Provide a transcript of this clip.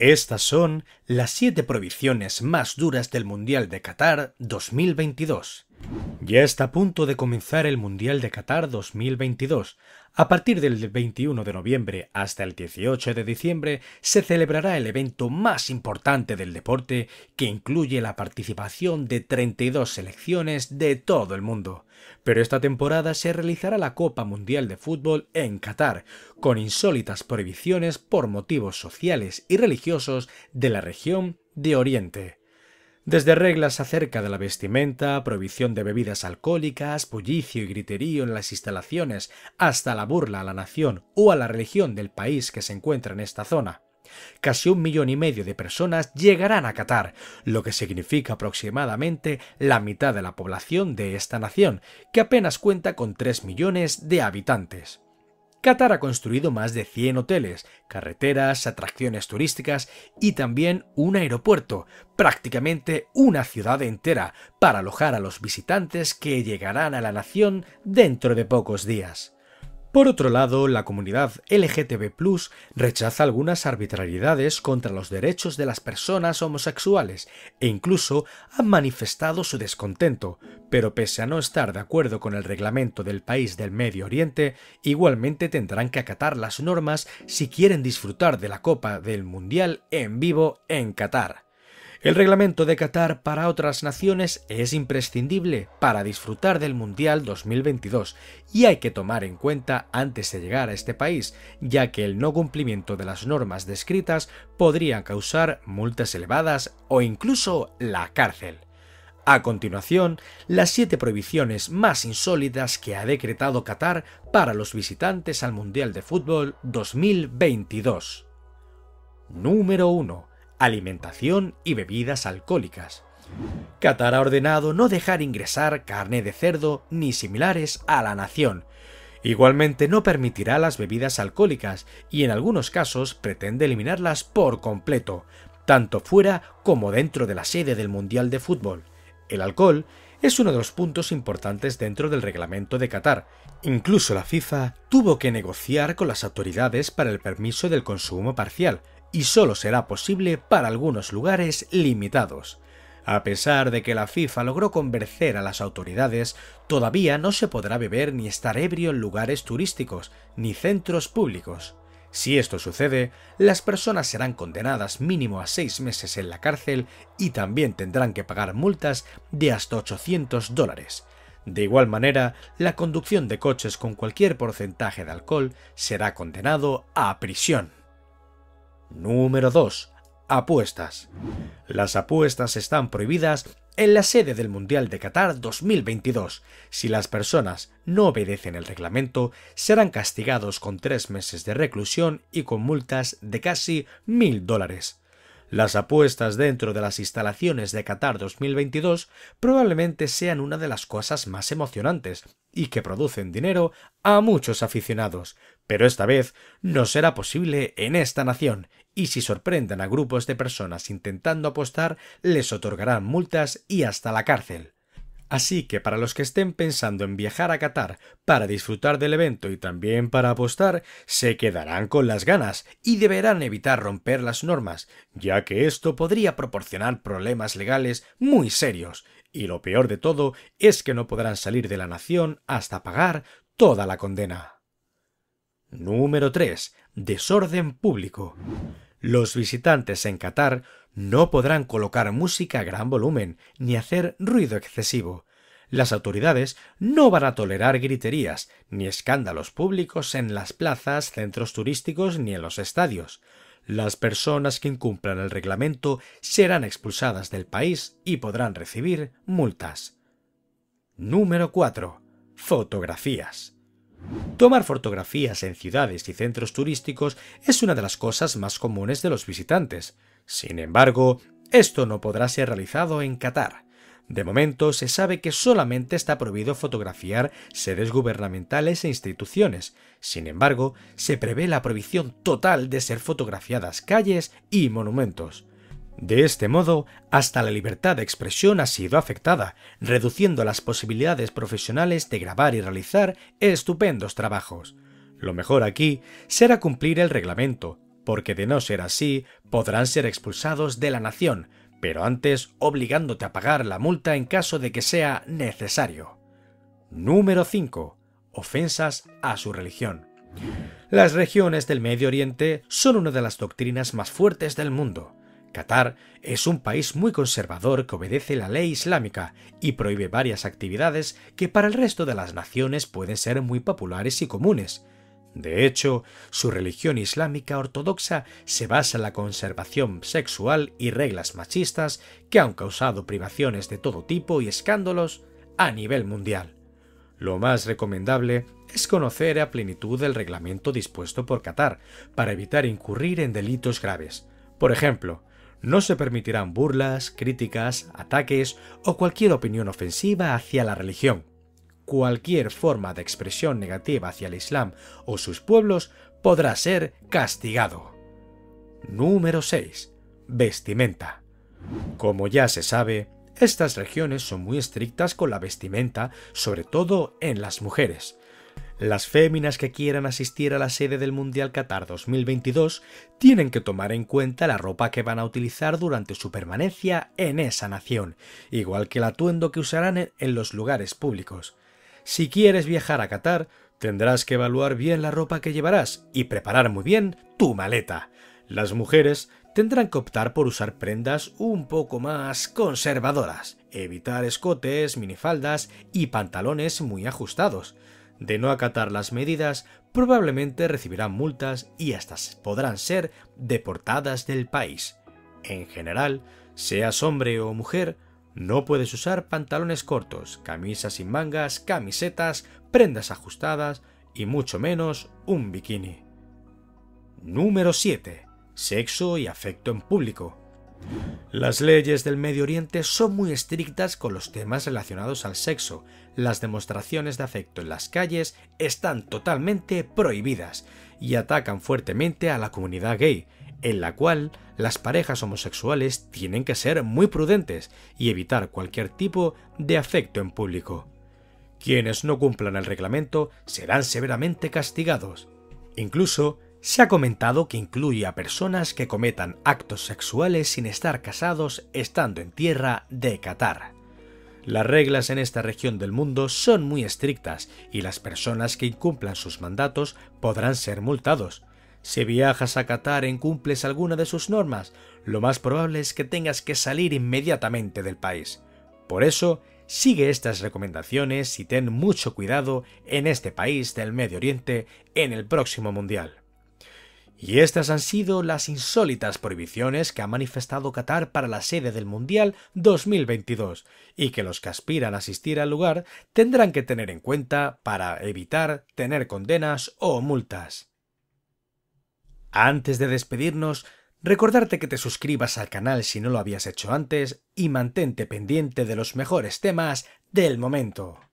Estas son las siete prohibiciones más duras del Mundial de Qatar 2022. Ya está a punto de comenzar el Mundial de Qatar 2022. A partir del 21 de noviembre hasta el 18 de diciembre se celebrará el evento más importante del deporte que incluye la participación de 32 selecciones de todo el mundo. Pero esta temporada se realizará la Copa Mundial de Fútbol en Qatar, con insólitas prohibiciones por motivos sociales y religiosos de la región de Oriente. Desde reglas acerca de la vestimenta, prohibición de bebidas alcohólicas, bullicio y griterío en las instalaciones, hasta la burla a la nación o a la religión del país que se encuentra en esta zona. Casi un millón y medio de personas llegarán a Qatar, lo que significa aproximadamente la mitad de la población de esta nación, que apenas cuenta con 3 millones de habitantes. Qatar ha construido más de 100 hoteles, carreteras, atracciones turísticas y también un aeropuerto, prácticamente una ciudad entera, para alojar a los visitantes que llegarán a la nación dentro de pocos días. Por otro lado, la comunidad LGTB rechaza algunas arbitrariedades contra los derechos de las personas homosexuales e incluso han manifestado su descontento, pero pese a no estar de acuerdo con el reglamento del país del Medio Oriente, igualmente tendrán que acatar las normas si quieren disfrutar de la Copa del Mundial en vivo en Qatar. El reglamento de Qatar para otras naciones es imprescindible para disfrutar del Mundial 2022 y hay que tomar en cuenta antes de llegar a este país, ya que el no cumplimiento de las normas descritas podría causar multas elevadas o incluso la cárcel. A continuación, las siete prohibiciones más insólidas que ha decretado Qatar para los visitantes al Mundial de Fútbol 2022. Número 1 alimentación y bebidas alcohólicas. Qatar ha ordenado no dejar ingresar carne de cerdo ni similares a la nación. Igualmente no permitirá las bebidas alcohólicas y en algunos casos pretende eliminarlas por completo, tanto fuera como dentro de la sede del Mundial de Fútbol. El alcohol es uno de los puntos importantes dentro del reglamento de Qatar. Incluso la FIFA tuvo que negociar con las autoridades para el permiso del consumo parcial, y solo será posible para algunos lugares limitados. A pesar de que la FIFA logró convencer a las autoridades, todavía no se podrá beber ni estar ebrio en lugares turísticos, ni centros públicos. Si esto sucede, las personas serán condenadas mínimo a seis meses en la cárcel y también tendrán que pagar multas de hasta 800 dólares. De igual manera, la conducción de coches con cualquier porcentaje de alcohol será condenado a prisión. Número 2. Apuestas. Las apuestas están prohibidas en la sede del Mundial de Qatar 2022. Si las personas no obedecen el reglamento, serán castigados con tres meses de reclusión y con multas de casi mil dólares. Las apuestas dentro de las instalaciones de Qatar 2022 probablemente sean una de las cosas más emocionantes y que producen dinero a muchos aficionados, pero esta vez no será posible en esta nación, y si sorprenden a grupos de personas intentando apostar, les otorgarán multas y hasta la cárcel. Así que para los que estén pensando en viajar a Qatar para disfrutar del evento y también para apostar, se quedarán con las ganas y deberán evitar romper las normas, ya que esto podría proporcionar problemas legales muy serios, y lo peor de todo es que no podrán salir de la nación hasta pagar toda la condena. Número 3. Desorden público. Los visitantes en Qatar no podrán colocar música a gran volumen ni hacer ruido excesivo. Las autoridades no van a tolerar griterías ni escándalos públicos en las plazas, centros turísticos ni en los estadios. Las personas que incumplan el reglamento serán expulsadas del país y podrán recibir multas. Número 4. Fotografías. Tomar fotografías en ciudades y centros turísticos es una de las cosas más comunes de los visitantes. Sin embargo, esto no podrá ser realizado en Qatar. De momento se sabe que solamente está prohibido fotografiar sedes gubernamentales e instituciones. Sin embargo, se prevé la prohibición total de ser fotografiadas calles y monumentos. De este modo, hasta la libertad de expresión ha sido afectada, reduciendo las posibilidades profesionales de grabar y realizar estupendos trabajos. Lo mejor aquí será cumplir el reglamento, porque de no ser así, podrán ser expulsados de la nación, pero antes obligándote a pagar la multa en caso de que sea necesario. Número 5. Ofensas a su religión. Las regiones del Medio Oriente son una de las doctrinas más fuertes del mundo. Qatar es un país muy conservador que obedece la ley islámica y prohíbe varias actividades que para el resto de las naciones pueden ser muy populares y comunes. De hecho, su religión islámica ortodoxa se basa en la conservación sexual y reglas machistas que han causado privaciones de todo tipo y escándalos a nivel mundial. Lo más recomendable es conocer a plenitud el reglamento dispuesto por Qatar para evitar incurrir en delitos graves. Por ejemplo, no se permitirán burlas, críticas, ataques o cualquier opinión ofensiva hacia la religión. Cualquier forma de expresión negativa hacia el Islam o sus pueblos podrá ser castigado. Número 6. Vestimenta. Como ya se sabe, estas regiones son muy estrictas con la vestimenta, sobre todo en las mujeres, las féminas que quieran asistir a la sede del Mundial Qatar 2022 tienen que tomar en cuenta la ropa que van a utilizar durante su permanencia en esa nación, igual que el atuendo que usarán en los lugares públicos. Si quieres viajar a Qatar, tendrás que evaluar bien la ropa que llevarás y preparar muy bien tu maleta. Las mujeres tendrán que optar por usar prendas un poco más conservadoras, evitar escotes, minifaldas y pantalones muy ajustados. De no acatar las medidas, probablemente recibirán multas y hasta podrán ser deportadas del país. En general, seas hombre o mujer, no puedes usar pantalones cortos, camisas sin mangas, camisetas, prendas ajustadas y mucho menos un bikini. Número 7. Sexo y afecto en público. Las leyes del Medio Oriente son muy estrictas con los temas relacionados al sexo. Las demostraciones de afecto en las calles están totalmente prohibidas y atacan fuertemente a la comunidad gay, en la cual las parejas homosexuales tienen que ser muy prudentes y evitar cualquier tipo de afecto en público. Quienes no cumplan el reglamento serán severamente castigados. Incluso se ha comentado que incluye a personas que cometan actos sexuales sin estar casados estando en tierra de Qatar. Las reglas en esta región del mundo son muy estrictas y las personas que incumplan sus mandatos podrán ser multados. Si viajas a Qatar e incumples alguna de sus normas, lo más probable es que tengas que salir inmediatamente del país. Por eso, sigue estas recomendaciones y ten mucho cuidado en este país del Medio Oriente en el próximo Mundial. Y estas han sido las insólitas prohibiciones que ha manifestado Qatar para la sede del Mundial 2022 y que los que aspiran a asistir al lugar tendrán que tener en cuenta para evitar tener condenas o multas. Antes de despedirnos, recordarte que te suscribas al canal si no lo habías hecho antes y mantente pendiente de los mejores temas del momento.